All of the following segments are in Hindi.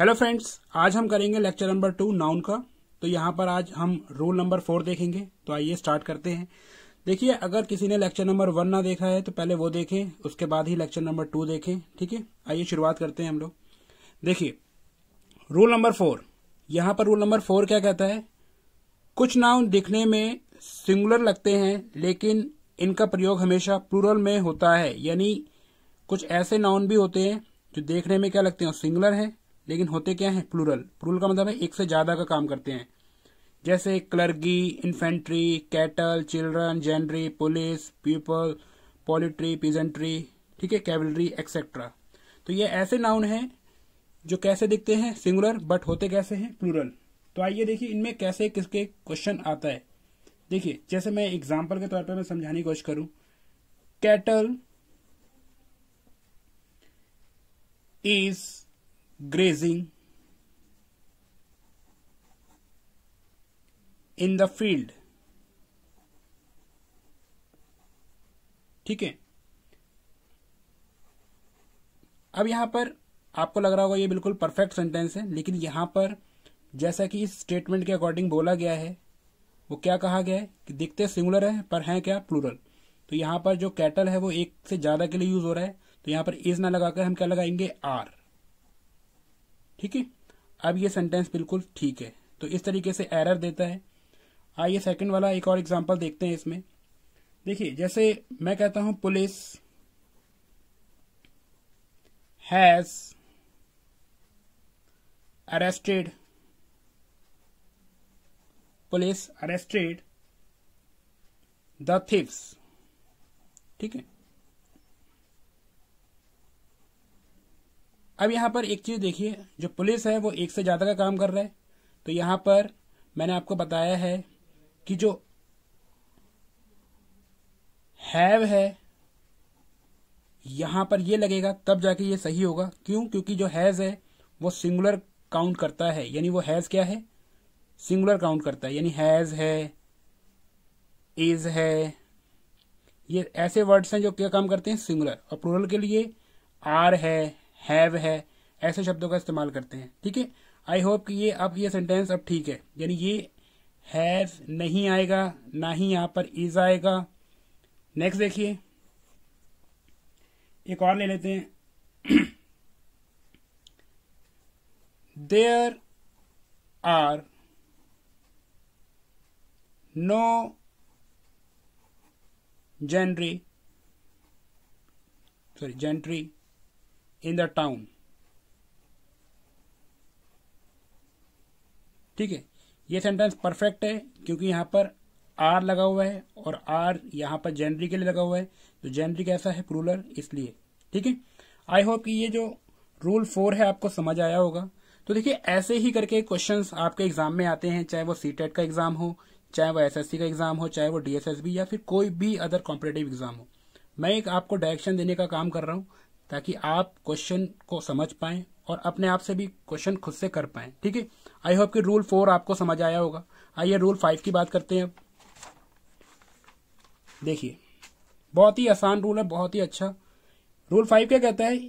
हेलो फ्रेंड्स आज हम करेंगे लेक्चर नंबर टू नाउन का तो यहाँ पर आज हम रूल नंबर फोर देखेंगे तो आइए स्टार्ट करते हैं देखिए अगर किसी ने लेक्चर नंबर वन ना देखा है तो पहले वो देखें उसके बाद ही लेक्चर नंबर टू देखें ठीक है आइए शुरुआत करते हैं हम लोग देखिए रूल नंबर फोर यहाँ पर रूल नंबर फोर क्या कहता है कुछ नाउन दिखने में सिंगुलर लगते हैं लेकिन इनका प्रयोग हमेशा प्लूरल में होता है यानी कुछ ऐसे नाउन भी होते हैं जो देखने में क्या लगते हैं सिंगुलर हैं लेकिन होते क्या हैं प्लूरल प्लूरल का मतलब है एक से ज्यादा का काम करते हैं जैसे clergy infantry cattle children gentry police people poultry peasantry ठीक है कैवलरी एक्सेट्रा तो ये ऐसे नाउन हैं जो कैसे दिखते हैं सिंगुलर बट होते कैसे हैं प्लूरल तो आइए देखिए इनमें कैसे किसके क्वेश्चन आता है देखिए जैसे मैं एग्जाम्पल के तौर पर मैं समझाने की कोशिश करूं cattle is grazing in the field ठीक है अब यहां पर आपको लग रहा होगा ये बिल्कुल परफेक्ट सेंटेंस है लेकिन यहां पर जैसा कि इस स्टेटमेंट के अकॉर्डिंग बोला गया है वो क्या कहा गया है कि दिखते सिंगुलर है पर हैं क्या प्लूरल तो यहां पर जो कैटल है वो एक से ज्यादा के लिए यूज हो रहा है तो यहां पर इज ना लगाकर हम क्या लगाएंगे आर ठीक है अब ये सेंटेंस बिल्कुल ठीक है तो इस तरीके से एरर देता है आइए सेकंड वाला एक और एग्जांपल देखते हैं इसमें देखिए जैसे मैं कहता हूं police has arrested police arrested the thieves ठीक है अब यहाँ पर एक चीज देखिए जो पुलिस है वो एक से ज्यादा का काम कर रहा है तो यहाँ पर मैंने आपको बताया है कि जो हैव है यहां पर ये लगेगा तब जाके ये सही होगा क्यों क्योंकि जो हैज है वो सिंगुलर काउंट करता है यानी वो हैज क्या है सिंगुलर काउंट करता है यानी हैज है इज है ये ऐसे वर्ड्स हैं जो क्या काम करते हैं सिंगुलर और प्लूरल के लिए आर है हैव है ऐसे शब्दों का इस्तेमाल करते हैं ठीक है आई होप कि ये अब ये सेंटेंस अब ठीक है यानी ये हैज नहीं आएगा ना ही यहाँ पर इज आएगा नेक्स्ट देखिए एक और ले लेते हैं there are no gentry sorry gentry in the town ठीक है ये सेंटेंस परफेक्ट है क्योंकि यहाँ पर आर लगा हुआ है और आर यहाँ पर जेनरी के लिए लगा हुआ है तो जेनरी कैसा है प्रूलर इसलिए ठीक है आई होप कि ये जो रूल फोर है आपको समझ आया होगा तो देखिए ऐसे ही करके क्वेश्चंस आपके एग्जाम में आते हैं चाहे वो सी e का एग्जाम हो चाहे वो एसएससी का एग्जाम हो चाहे वो डीएसएसबी या फिर कोई भी अदर कॉम्पिटेटिव एग्जाम हो मैं एक आपको डायरेक्शन देने का काम कर रहा हूँ ताकि आप क्वेश्चन को समझ पाए और अपने आप से भी क्वेश्चन खुद से कर पाए ठीक है आई होप कि रूल फोर आपको समझ आया होगा आइए रूल फाइव की बात करते हैं अब देखिए बहुत ही आसान रूल है बहुत ही अच्छा रूल फाइव क्या कहता है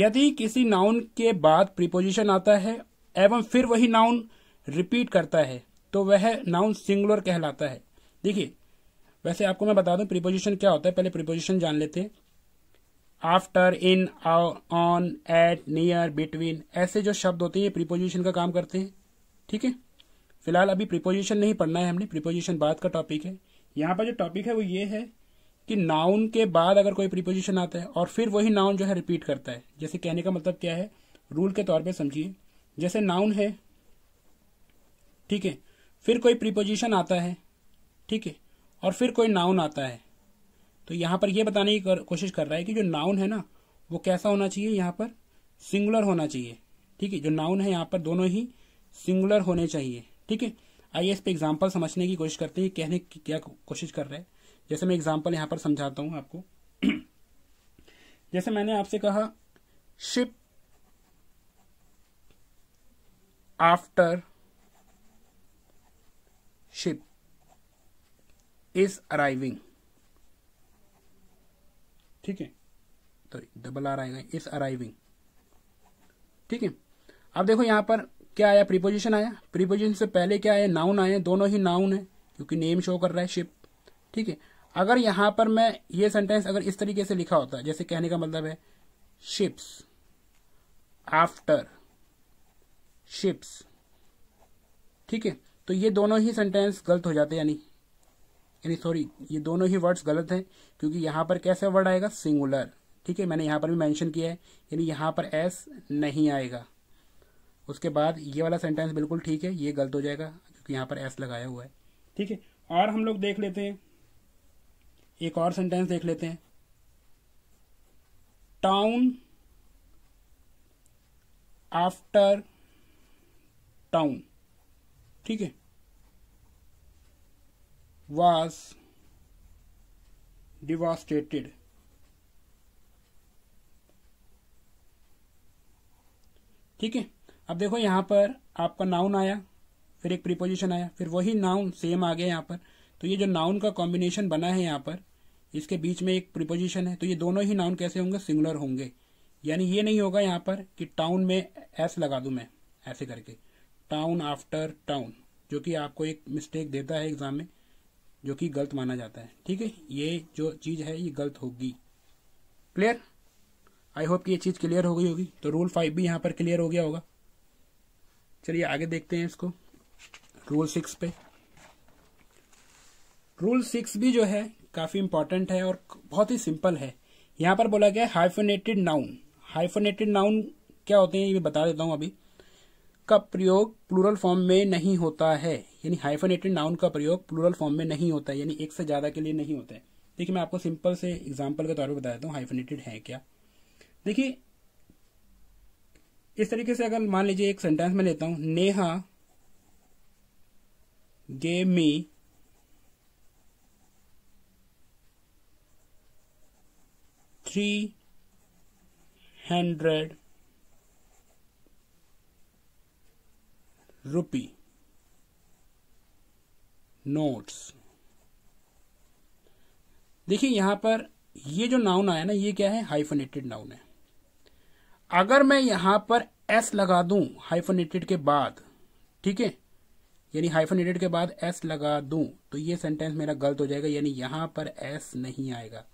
यदि किसी नाउन के बाद प्रीपोजिशन आता है एवं फिर वही नाउन रिपीट करता है तो वह नाउन सिंगुलर कहलाता है देखिए वैसे आपको मैं बता दूं प्रीपोजिशन क्या होता है पहले प्रीपोजिशन जान लेते हैं after in on at near between ऐसे जो शब्द होते हैं ये प्रीपोजिशन का काम करते हैं ठीक है फिलहाल अभी प्रीपोजिशन नहीं पढ़ना है हमने प्रीपोजिशन बाद का टॉपिक है यहाँ पर जो टॉपिक है वो ये है कि नाउन के बाद अगर कोई प्रीपोजिशन आता है और फिर वही नाउन जो है रिपीट करता है जैसे कहने का मतलब क्या है रूल के तौर पे समझिए जैसे नाउन है ठीक है फिर कोई प्रीपोजिशन आता है ठीक है और फिर कोई नाउन आता है तो यहाँ पर यह बताने की कोशिश कर रहा है कि जो नाउन है ना वो कैसा होना चाहिए यहाँ पर सिंगुलर होना चाहिए ठीक है जो नाउन है यहाँ पर दोनों ही सिंगुलर होने चाहिए ठीक है आइए इस पर एग्जाम्पल समझने की कोशिश करते हैं कहने की क्या कोशिश कर रहे हैं जैसे मैं एग्जाम्पल यहां पर समझाता हूँ आपको जैसे मैंने आपसे कहा ship after ship is arriving ठीक है तो डबल आर आएगा इस अराइविंग ठीक है अब देखो यहां पर क्या आया प्रीपोजिशन आया प्रीपोजिशन से पहले क्या आया नाउन आए दोनों ही नाउन है क्योंकि नेम शो कर रहा है शिप ठीक है अगर यहां पर मैं ये सेंटेंस अगर इस तरीके से लिखा होता जैसे कहने का मतलब है शिप्स आफ्टर शिप्स ठीक है तो ये दोनों ही सेंटेंस गलत हो जाते यानी यानी सॉरी ये दोनों ही वर्ड्स गलत हैं क्योंकि यहाँ पर कैसे वर्ड आएगा सिंगुलर ठीक है मैंने यहाँ पर भी मैंशन किया है यानी यहाँ पर एस नहीं आएगा उसके बाद ये वाला सेंटेंस बिल्कुल ठीक है ये गलत हो जाएगा क्योंकि यहाँ पर एस लगाया हुआ है ठीक है और हम लोग देख लेते हैं एक और सेंटेंस देख लेते हैं टाउन आफ्टर टाउन ठीक है was devastated. ठीक है अब देखो यहाँ पर आपका नाउन आया फिर एक प्रीपोजिशन आया फिर वही नाउन सेम आ गया यहाँ पर तो ये जो नाउन का कॉम्बिनेशन बना है यहाँ पर इसके बीच में एक प्रीपोजिशन है तो ये दोनों ही नाउन कैसे होंगे सिंगुलर होंगे यानी ये नहीं होगा यहाँ पर कि टाउन में एस लगा दू मैं ऐसे करके टाउन आफ्टर टाउन जो कि आपको एक मिस्टेक देता है एग्जाम में जो कि गलत माना जाता है ठीक है ये जो चीज़ है ये गलत होगी क्लियर आई होप कि ये चीज़ क्लियर हो गई होगी तो रूल फाइव भी यहाँ पर क्लियर हो गया होगा चलिए आगे देखते हैं इसको रूल सिक्स पे रूल सिक्स भी जो है काफ़ी इंपॉर्टेंट है और बहुत ही सिंपल है यहां पर बोला गया हाइफोनेटेड नाउन हाइफोनेटेड नाउन क्या होते हैं ये बता देता हूं अभी का प्रयोग प्लूरल फॉर्म में नहीं होता है यानी हाइफनेटेड नाउन का प्रयोग प्लूरल फॉर्म में नहीं होता है यानी एक से ज़्यादा के लिए नहीं होता है देखिए मैं आपको सिंपल से एग्जाम्पल के तौर पर बता देता हूँ हाइफनेटेड है क्या देखिए इस तरीके से अगर मान लीजिए एक सेंटेंस में लेता हूँ Neha gave me three hundred rupee notes देखिए यहां पर ये जो नाउन आया ना ये क्या है हाइफनेटेड नाउन है अगर मैं यहां पर एस लगा दूं हाइफनेटेड के बाद ठीक है यानी हाइफनेटेड के बाद एस लगा दूं तो ये सेंटेंस मेरा गलत हो जाएगा यानी यहां पर एस नहीं आएगा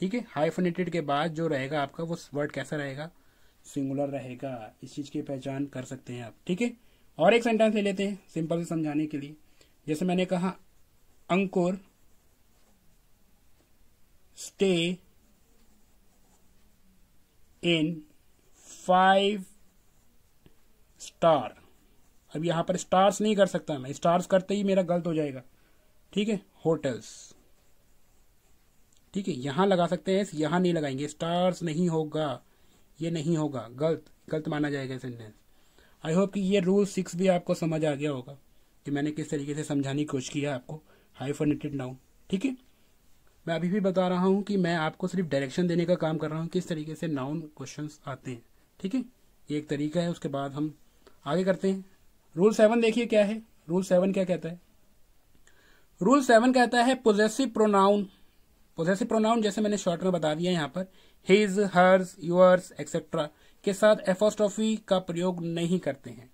ठीक है हाइफनेटेड के बाद जो रहेगा आपका वो वर्ड कैसा रहेगा सिंगुलर रहेगा इस चीज की पहचान कर सकते हैं आप ठीक है और एक सेंटेंस ले लेते हैं सिंपल से समझाने के लिए जैसे मैंने कहा Ankur stay in five star अब यहां पर स्टार्स नहीं कर सकता मैं स्टार्स करते ही मेरा गलत हो जाएगा ठीक है होटल्स ठीक है यहां लगा सकते हैं यहां नहीं लगाएंगे स्टार्स नहीं होगा ये नहीं होगा गलत गलत माना जाएगा सेंटेंस आई होप कि ये रूल सिक्स भी आपको समझ आ गया होगा कि मैंने किस तरीके से समझाने की कोशिश किया आपको हाइफोनेटेड नाउन ठीक है मैं अभी भी बता रहा हूँ कि मैं आपको सिर्फ डायरेक्शन देने का काम कर रहा हूँ किस तरीके से नाउन क्वेश्चन आते हैं ठीक है ये एक तरीका है उसके बाद हम आगे करते हैं रूल सेवन देखिए क्या है रूल सेवन क्या कहता है रूल सेवन कहता है पोजेसिव प्रोनाउन पोजेसिव प्रोनाउन जैसे मैंने शॉर्ट में बता दिया यहाँ पर हिज हर्स यूअर्स एक्सेट्रा के साथ एफोस्टॉफी का प्रयोग नहीं करते हैं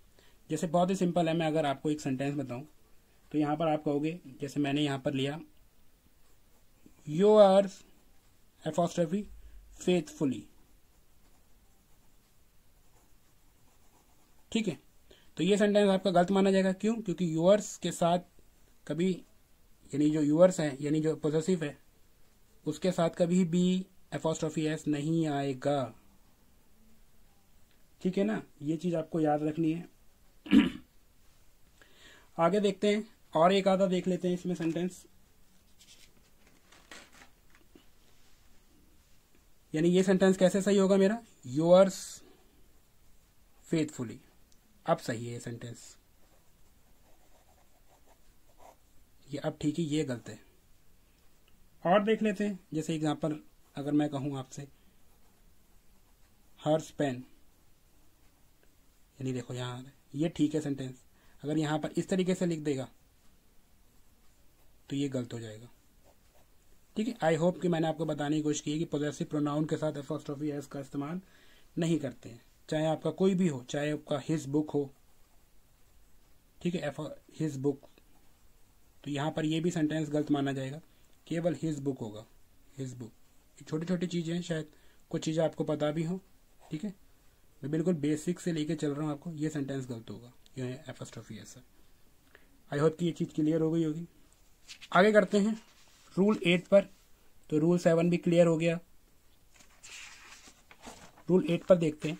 जैसे बहुत ही सिंपल है मैं अगर आपको एक सेंटेंस बताऊं तो यहाँ पर आप कहोगे जैसे मैंने यहाँ पर लिया यू आर एफोस्ट्रफी फेथफुली ठीक है तो ये सेंटेंस आपका गलत माना जाएगा क्यों क्योंकि यूअर्स के साथ कभी यानी जो यूअर्स हैं यानी जो पोजेसिव है उसके साथ कभी भी एफोस्ट्रफी एस नहीं आएगा ठीक है ना ये चीज आपको याद रखनी है आगे देखते हैं और एक आधा देख लेते हैं इसमें सेंटेंस यानी ये सेंटेंस कैसे सही होगा मेरा योअर्स फेथफुली अब सही है ये सेंटेंस ये अब ठीक है ये गलत है और देख लेते हैं जैसे एग्जाम्पल अगर मैं कहूं आपसे हर्स पेन यानी देखो यहां ये ठीक है सेंटेंस अगर यहाँ पर इस तरीके से लिख देगा तो ये गलत हो जाएगा ठीक है आई होप कि मैंने आपको बताने की कोशिश की है कि पोजेसिव प्रोनाउन के साथ एफोस्ट्रॉफी एस का इस्तेमाल नहीं करते हैं चाहे आपका कोई भी हो चाहे आपका हिज बुक हो ठीक है हिज बुक तो यहाँ पर ये भी सेंटेंस गलत माना जाएगा केवल हिज बुक होगा हिज बुक छोटी छोटी चीज़ें हैं शायद कुछ चीज़ें आपको पता भी हो ठीक है मैं बिल्कुल बेसिक से लेके चल रहा हूँ आपको ये सेंटेंस गलत होगा यू है एपोस्ट्रॉफी एस आई होप कि ये चीज़ क्लियर हो गई होगी आगे करते हैं रूल एट पर तो रूल सेवन भी क्लियर हो गया रूल एट पर देखते हैं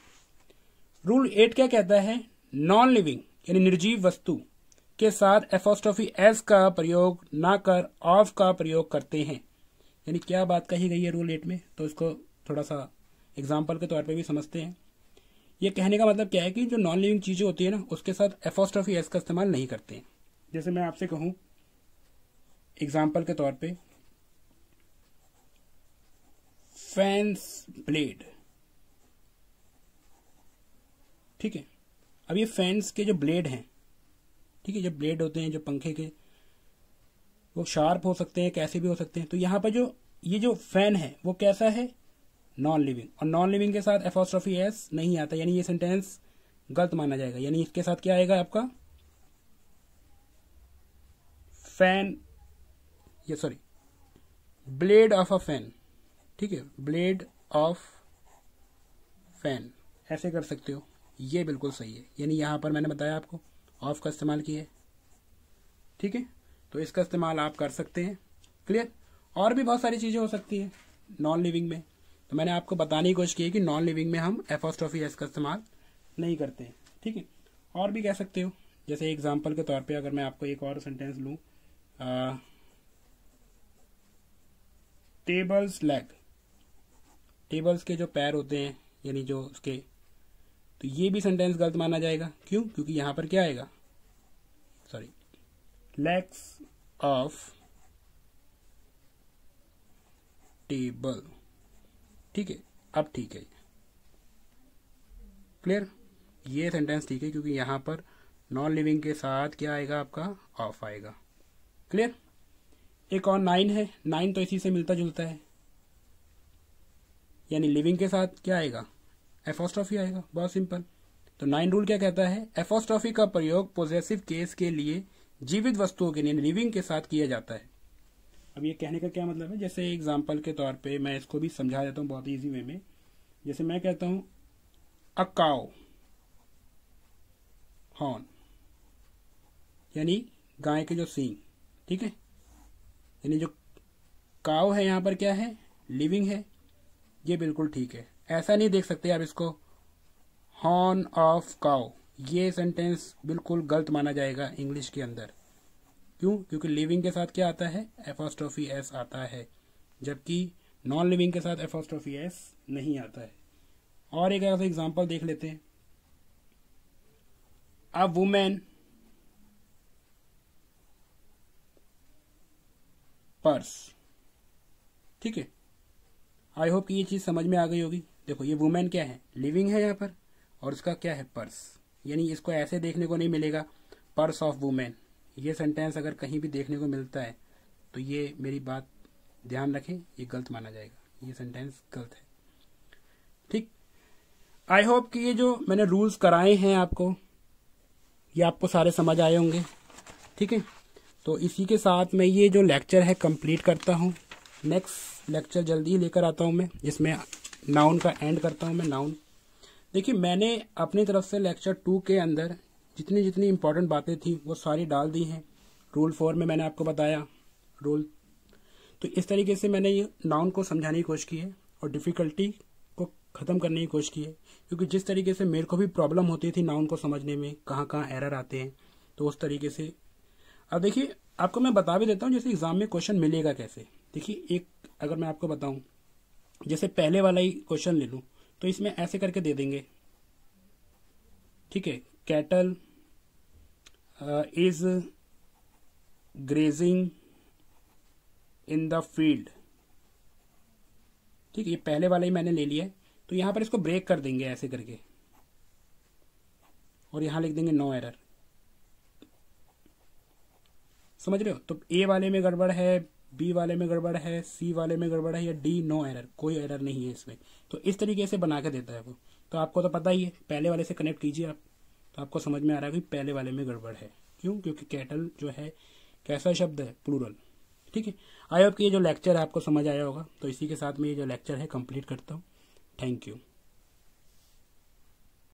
रूल एट क्या कहता है नॉन लिविंग यानी निर्जीव वस्तु के साथ एफोस्टोफी एस का प्रयोग ना कर ऑफ का प्रयोग करते हैं यानी क्या बात कही गई है रूल एट में तो इसको थोड़ा सा एग्जाम्पल के तौर पर भी समझते हैं ये कहने का मतलब क्या है कि जो नॉन लिविंग चीजें होती है ना उसके साथ एफोस्ट्रॉफी एस का इस्तेमाल नहीं करते हैं जैसे मैं आपसे कहूं एग्जाम्पल के तौर पे फैंस ब्लेड ठीक है अब ये फैंस के जो ब्लेड हैं ठीक है जो ब्लेड होते हैं जो पंखे के वो शार्प हो सकते हैं कैसे भी हो सकते हैं तो यहाँ पर जो ये जो फैन है वो कैसा है नॉन लिविंग और नॉन लिविंग के साथ एफोस्ट्रॉफी एस नहीं आता यानी ये सेंटेंस गलत माना जाएगा यानी इसके साथ क्या आएगा आपका फैन ये sorry blade of a fan ठीक है ब्लेड ऑफ फैन ऐसे कर सकते हो ये बिल्कुल सही है यानी यहाँ पर मैंने बताया आपको ऑफ का इस्तेमाल किया है ठीक है तो इसका इस्तेमाल आप कर सकते हैं क्लियर और भी बहुत सारी चीज़ें हो सकती हैं नॉन लिविंग में तो मैंने आपको बताने की कोशिश की कि नॉन लिविंग में हम एफोस्ट्रॉफी एस का इस्तेमाल नहीं करते हैं ठीक है और भी कह सकते हो जैसे एग्जाम्पल के तौर पे अगर मैं आपको एक और सेंटेंस लूँ टेबल्स लेग टेबल्स के जो पैर होते हैं यानी जो उसके तो ये भी सेंटेंस गलत माना जाएगा क्यों क्योंकि यहाँ पर क्या आएगा सॉरी लेग्स ऑफ टेबल ठीक है अब ठीक है क्लियर ये सेंटेंस ठीक है क्योंकि यहाँ पर नॉन लिविंग के साथ क्या आएगा आपका ऑफ आएगा क्लियर एक और नाइन है नाइन तो इसी से मिलता जुलता है यानी लिविंग के साथ क्या आएगा एफोस्ट्रॉफी आएगा बहुत सिंपल तो नाइन रूल क्या कहता है एफोस्ट्रॉफी का प्रयोग पॉजिटिव केस के लिए जीवित वस्तुओं के लिए लिविंग के साथ किया जाता है अब ये कहने का क्या मतलब है जैसे एग्जाम्पल के तौर पर मैं इसको भी समझा देता हूँ बहुत ईजी वे में जैसे मैं कहता हूँ अकाओ हॉर्न यानी गाय के जो सींग ठीक है यानी जो काओ है यहाँ पर क्या है लिविंग है ये बिल्कुल ठीक है ऐसा नहीं देख सकते आप इसको हॉर्न ऑफ काओ ये सेंटेंस बिल्कुल गलत माना जाएगा इंग्लिश के अंदर क्यों क्योंकि लिविंग के साथ क्या आता है एफोस्ट्रोफी एस आता है जबकि नॉन लिविंग के साथ एफोस्ट्रोफी एस नहीं आता है और एक ऐसा एग्जाम्पल देख लेते हैं अ वुमेन पर्स ठीक है आई होप कि ये चीज समझ में आ गई होगी देखो ये वुमेन क्या है लिविंग है यहां पर और उसका क्या है पर्स यानी इसको ऐसे देखने को नहीं मिलेगा पर्स ऑफ वुमेन ये सेंटेंस अगर कहीं भी देखने को मिलता है तो ये मेरी बात ध्यान रखें ये गलत माना जाएगा ये सेंटेंस गलत है ठीक आई होप कि ये जो मैंने रूल्स कराए हैं आपको ये आपको सारे समझ आए होंगे ठीक है तो इसी के साथ मैं ये जो लेक्चर है कंप्लीट करता हूँ नेक्स्ट लेक्चर जल्दी ही लेकर आता हूँ मैं जिसमें नाउन का एंड करता हूँ मैं नाउन देखिए मैंने अपनी तरफ से लेक्चर टू के अंदर जितनी जितनी इम्पोर्टेंट बातें थी वो सारी डाल दी हैं रूल फोर में मैंने आपको बताया रूल तो इस तरीके से मैंने ये नाउन को समझाने की कोशिश की है और डिफ़िकल्टी को ख़त्म करने की कोशिश की है क्योंकि जिस तरीके से मेरे को भी प्रॉब्लम होती थी नाउन को समझने में कहाँ कहाँ एरर आते हैं तो उस तरीके से अब देखिए आपको मैं बता भी देता हूँ जैसे एग्ज़ाम में क्वेश्चन मिलेगा कैसे देखिए एक अगर मैं आपको बताऊँ जैसे पहले वाला ही क्वेश्चन ले लूँ तो इसमें ऐसे करके दे देंगे ठीक है cattle uh, is grazing in the field ठीक है पहले वाला ही मैंने ले लिया है तो यहां पर इसको ब्रेक कर देंगे ऐसे करके और यहां लिख देंगे नो एरर समझ रहे हो तो ए वाले में गड़बड़ है बी वाले में गड़बड़ है सी वाले में गड़बड़ है या डी नो एरर कोई एरर नहीं है इसमें तो इस तरीके से बना के देता है वो तो आपको तो पता ही है पहले वाले से कनेक्ट कीजिए आप तो आपको समझ में आ रहा है कि पहले वाले में गड़बड़ है क्यों क्योंकि कैटल जो है कैसा शब्द है प्लूरल ठीक है आई होप कि ये जो लेक्चर है आपको समझ आया होगा तो इसी के साथ मैं ये जो लेक्चर है कंप्लीट करता हूँ थैंक यू